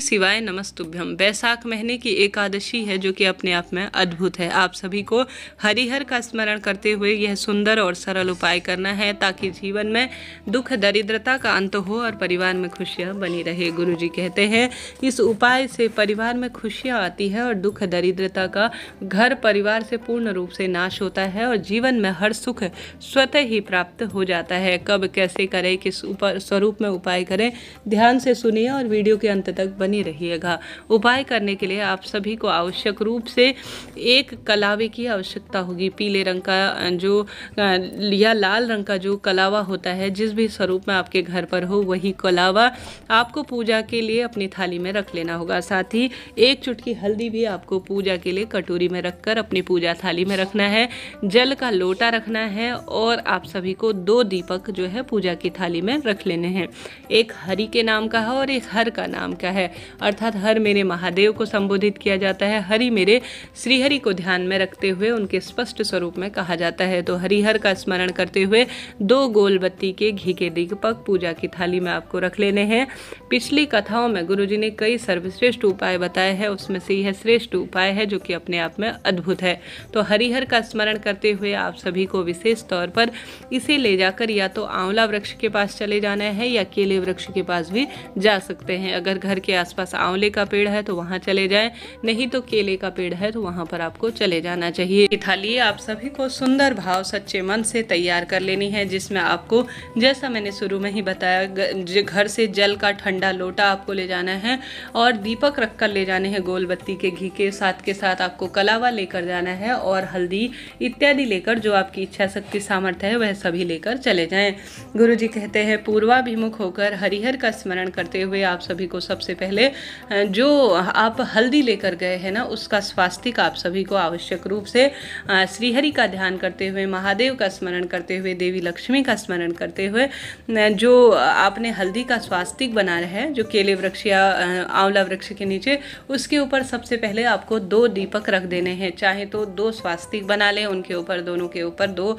सिवाय नमस्तुभ्यम बैसाख महीने की एकादशी है जो कि अपने आप में अद्भुत है आप सभी को हरिहर का स्मरण करते हुए यह सुंदर और सरल उपाय करना है ताकि जीवन में दुख दरिद्रता का अंत हो और परिवार में खुशियां बनी रहे गुरु जी कहते हैं इस उपाय से परिवार में खुशियां आती है और दुख दरिद्रता का घर परिवार से पूर्ण रूप से नाश होता है और जीवन में हर सुख स्वतः ही प्राप्त हो जाता है कब कैसे करें किस स्वरूप में उपाय करें ध्यान से सुनिए और वीडियो के अंत तक बनी रहिएगा उपाय करने के लिए आप सभी को आवश्यक रूप से एक कलावे की आवश्यकता होगी पीले रंग का जो या लाल रंग का जो कलावा होता है जिस भी स्वरूप में आपके घर पर हो वही कलावा आपको पूजा के लिए अपनी थाली में रख लेना होगा साथ ही एक चुटकी हल्दी भी आपको पूजा के लिए कटोरी में रखकर अपनी पूजा थाली में रखना है जल का लोटा रखना है और आप सभी को दो दीपक जो है पूजा की थाली में रख लेने हैं एक हरि के नाम का है और एक हर का नाम का है अर्थात हर मेरे महादेव को संबोधित किया जाता है हरि मेरे श्रीहरि को ध्यान में रखते हुए उनके स्पष्ट स्वरूप में कहा जाता है तो हरिहर का स्मरण करते हुए दो गोलबत्ती के घी के दीपक पूजा की थाली में आपको रख लेने हैं पिछली कथाओं में जी ने कई सर्वश्रेष्ठ उपाय बताए हैं उसमें से यह श्रेष्ठ उपाय है जो कि अपने आप में अद्भुत है तो हरिहर का स्मरण करते हुए आप सभी को विशेष तौर पर इसे ले जाकर या तो आंवला वृक्ष के पास चले जाना है या केले वृक्ष के पास भी जा सकते हैं अगर घर के आसपास आंवले का पेड़ है तो वहाँ चले जाएं नहीं तो केले का पेड़ है तो वहाँ पर आपको चले जाना चाहिए थाली आप सभी को सुंदर भाव सच्चे मन से तैयार कर लेनी है जिसमें आपको जैसा मैंने शुरू में ही बताया घर से जल का ठंडा लोटा आपको ले जाना है और दीपक रख कर ले जाने हैं गोलबत्ती के घी के साथ के साथ आपको कलावा लेकर जाना है और हल्दी इत्यादि लेकर जो आपकी इच्छा शक्ति सामर्थ्य है वह सभी लेकर चले जाएं गुरुजी कहते हैं पूर्वाभिमुख होकर हरिहर का स्मरण करते हुए आप सभी को सबसे पहले पहले जो आप हल्दी लेकर गए हैं ना उसका स्वास्तिक आप सभी को आवश्यक रूप से श्रीहरि का ध्यान करते हुए महादेव का स्मरण करते हुए देवी लक्ष्मी का स्मरण करते हुए जो आपने हल्दी का स्वास्तिक बनाया है जो केले वृक्ष या आंवला वृक्ष के नीचे उसके ऊपर सबसे पहले आपको दो दीपक रख देने हैं चाहे तो दो स्वास्तिक बना लें उनके ऊपर दोनों के ऊपर दो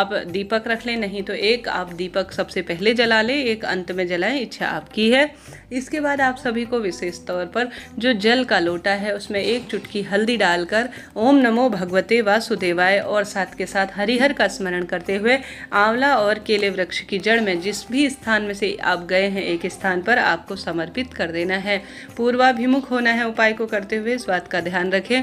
आप दीपक रख लें नहीं तो एक आप दीपक सबसे पहले जला लें एक अंत में जलाएं इच्छा आपकी है इसके बाद आप सभी को विशेष तौर पर जो जल का लोटा है उसमें एक चुटकी हल्दी डालकर ओम नमो भगवते वासुदेवाय और साथ के साथ हरिहर का स्मरण करते हुए आंवला और केले वृक्ष की जड़ में जिस भी स्थान में से आप गए हैं एक स्थान पर आपको समर्पित कर देना है पूर्वाभिमुख होना है उपाय को करते हुए इस बात का ध्यान रखें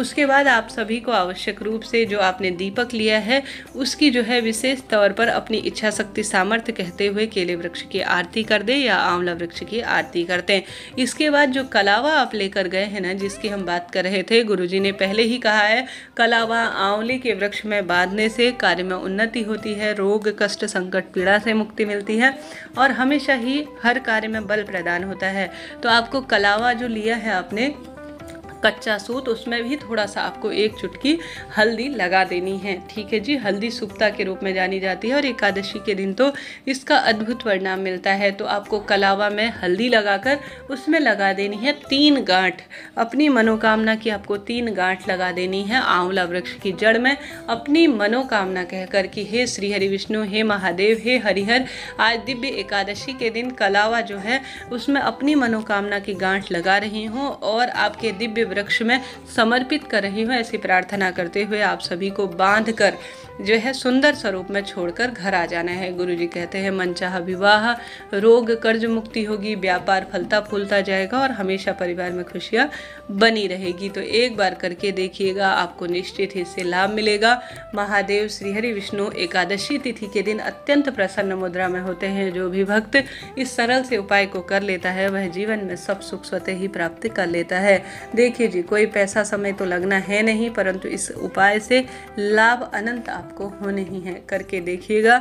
उसके बाद आप सभी को आवश्यक रूप से जो आपने दीपक लिया है उसकी जो है विशेष तौर पर अपनी इच्छा शक्ति सामर्थ्य कहते हुए केले वृक्ष की आरती कर दें या आंवला वृक्ष की आरती करते हैं इसके बाद जो कलावा आप लेकर गए हैं ना जिसकी हम बात कर रहे थे गुरुजी ने पहले ही कहा है कलावा आंवली के वृक्ष में बांधने से कार्य में उन्नति होती है रोग कष्ट संकट पीड़ा से मुक्ति मिलती है और हमेशा ही हर कार्य में बल प्रदान होता है तो आपको कलावा जो लिया है आपने कच्चा सूत उसमें भी थोड़ा सा आपको एक चुटकी हल्दी लगा देनी है ठीक है जी हल्दी सुप्ता के रूप में जानी जाती है और एकादशी के दिन तो इसका अद्भुत परिणाम मिलता है तो आपको कलावा में हल्दी लगाकर उसमें लगा देनी है तीन गांठ अपनी मनोकामना की आपको तीन गांठ लगा देनी है आंवला वृक्ष की जड़ में अपनी मनोकामना कहकर कि हे श्री हरि विष्णु हे महादेव हे हरिहर आज दिव्य एकादशी के दिन कलावा जो है उसमें अपनी मनोकामना की गांठ लगा रही हूँ और आपके दिव्य वृक्ष में समर्पित कर रही हूँ ऐसी प्रार्थना करते हुए आप सभी को बांध कर जो है सुंदर स्वरूप में छोड़कर घर आ जाना है गुरु जी कहते हैं मनचाह विवाह रोग कर्ज मुक्ति होगी व्यापार फलता फूलता जाएगा और हमेशा परिवार में खुशियाँ बनी रहेगी तो एक बार करके देखिएगा आपको निश्चित ही इससे लाभ मिलेगा महादेव श्रीहरि विष्णु एकादशी तिथि के दिन अत्यंत प्रसन्न मुद्रा में होते हैं जो भी भक्त इस सरल से उपाय को कर लेता है वह जीवन में सब सुख स्वतः ही प्राप्त कर लेता है देखिए देखिए जी कोई पैसा समय तो लगना है नहीं परंतु इस उपाय से लाभ अनंत आपको होने ही है करके देखिएगा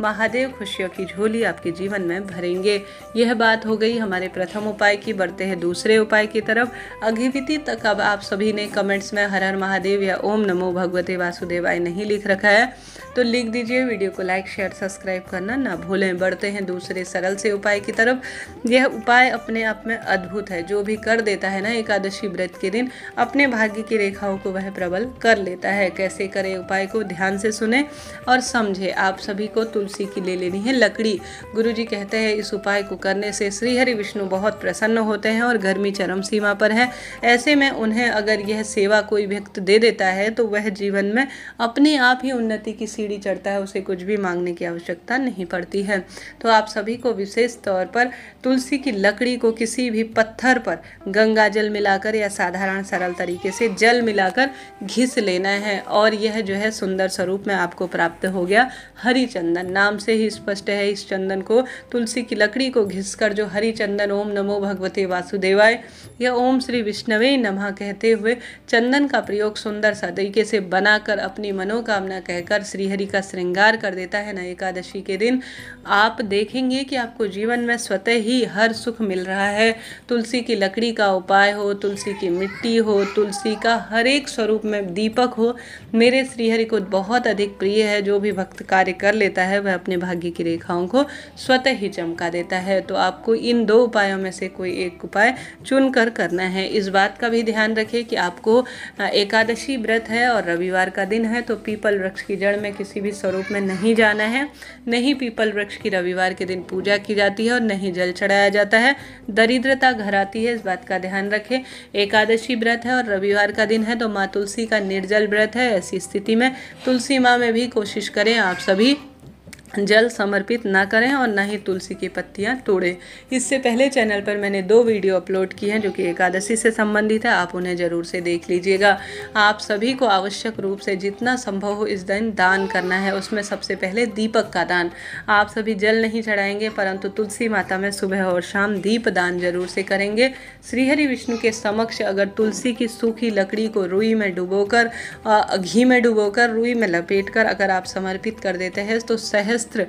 महादेव खुशियों की झोली आपके जीवन में भरेंगे यह बात हो गई हमारे प्रथम उपाय की बढ़ते हैं दूसरे उपाय की तरफ अभिविति तक अब आप सभी ने कमेंट्स में हर हर महादेव या ओम नमो भगवते वासुदेवाय नहीं लिख रखा है तो लिख दीजिए वीडियो को लाइक शेयर सब्सक्राइब करना ना भूलें बढ़ते हैं दूसरे सरल से उपाय की तरफ यह उपाय अपने आप में अद्भुत है जो भी कर देता है ना एकादशी व्रत के दिन अपने भाग्य की रेखाओं को वह प्रबल कर लेता है कैसे करें उपाय को ध्यान से सुने और समझे आप सभी को तुलसी की ले लेनी है लकड़ी गुरु जी कहते हैं इस उपाय को करने से श्रीहरि विष्णु बहुत प्रसन्न होते हैं और गर्मी चरम सीमा पर है ऐसे में उन्हें अगर यह सेवा कोई व्यक्त दे देता है तो वह जीवन में अपने आप ही उन्नति की सीढ़ी चढ़ता है उसे कुछ भी मांगने की आवश्यकता नहीं पड़ती है तो आप सभी को विशेष तौर पर तुलसी की लकड़ी को किसी भी पत्थर पर गंगा जल मिलाकर या साधारण सरल तरीके से जल मिलाकर घिस लेना है और यह जो है सुंदर स्वरूप में आपको प्राप्त हो गया हरी चंदन नाम से ही स्पष्ट है इस चंदन को तुलसी की लकड़ी को घिस कर जो हरी चंदन ओम नमो भगवते वासुदेवाय या ओम श्री विष्णवे नमः कहते हुए चंदन का प्रयोग सुंदर तरीके से बनाकर अपनी मनोकामना कहकर श्री हरिहरी का श्रृंगार कर देता है ना एकादशी के दिन आप देखेंगे कि आपको जीवन में स्वतः ही हर सुख मिल रहा है तुलसी की लकड़ी का उपाय हो तुलसी की मिट्टी हो तुलसी का हर एक स्वरूप में दीपक हो मेरे श्रीहरि को बहुत अधिक प्रिय है जो भी भक्त कार्य कर लेता है वह अपने भाग्य की रेखाओं को स्वतः ही चमका देता है तो आपको इन दो उपायों में से कोई एक उपाय चुन कर करना है इस बात का भी ध्यान रखें कि आपको एकादशी व्रत है और रविवार का दिन है तो पीपल वृक्ष की जड़ में किसी भी स्वरूप में नहीं जाना है नहीं पीपल वृक्ष की रविवार के दिन पूजा की जाती है और नहीं जल चढ़ाया जाता है दरिद्रता घर आती है इस बात का ध्यान रखें एकादशी व्रत है और रविवार का दिन है तो माँ तुलसी का निर्जल व्रत है ऐसी स्थिति में तुलसी माँ में भी कोशिश करें आप सभी जल समर्पित ना करें और ना ही तुलसी की पत्तियां तोड़ें इससे पहले चैनल पर मैंने दो वीडियो अपलोड की हैं जो कि एकादशी से संबंधित है आप उन्हें ज़रूर से देख लीजिएगा आप सभी को आवश्यक रूप से जितना संभव हो इस दिन दान करना है उसमें सबसे पहले दीपक का दान आप सभी जल नहीं चढ़ाएंगे परंतु तुलसी माता में सुबह और शाम दीप दान जरूर से करेंगे श्रीहरि विष्णु के समक्ष अगर तुलसी की सूखी लकड़ी को रुई में डुबोकर घी में डुबोकर रुई में लपेट कर अगर आप समर्पित कर देते हैं तो सहज सहस्त्र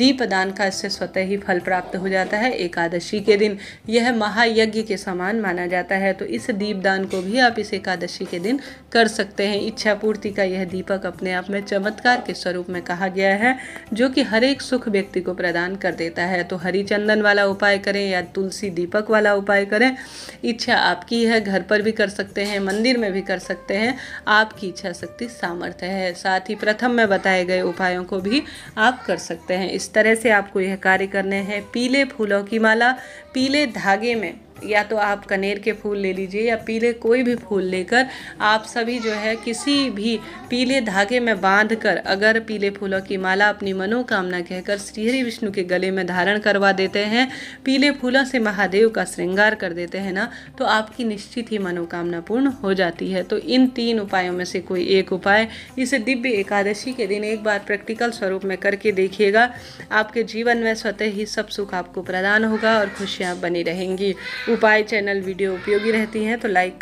दीपदान का इससे स्वतः ही फल प्राप्त हो जाता है एकादशी के दिन यह महायज्ञ के समान माना जाता है तो इस दीपदान को भी आप इस एकादशी के दिन कर सकते हैं इच्छा पूर्ति का यह दीपक अपने आप में चमत्कार के स्वरूप में कहा गया है जो कि हर एक सुख व्यक्ति को प्रदान कर देता है तो हरी चंदन वाला उपाय करें या तुलसी दीपक वाला उपाय करें इच्छा आपकी है घर पर भी कर सकते हैं मंदिर में भी कर सकते हैं आपकी इच्छा शक्ति सामर्थ्य है साथ ही प्रथम में बताए गए उपायों को भी आप कर कर सकते हैं इस तरह से आपको यह कार्य करने हैं पीले फूलों की माला पीले धागे में या तो आप कनेर के फूल ले लीजिए या पीले कोई भी फूल लेकर आप सभी जो है किसी भी पीले धागे में बांध कर अगर पीले फूलों की माला अपनी मनोकामना कहकर श्रीहरी विष्णु के गले में धारण करवा देते हैं पीले फूलों से महादेव का श्रृंगार कर देते हैं ना तो आपकी निश्चित ही मनोकामना पूर्ण हो जाती है तो इन तीन उपायों में से कोई एक उपाय इसे दिव्य एकादशी के दिन एक बार प्रैक्टिकल स्वरूप में करके देखिएगा आपके जीवन में स्वतः ही सब सुख आपको प्रदान होगा और खुशियाँ बनी रहेंगी उपाय चैनल वीडियो उपयोगी रहती हैं तो लाइक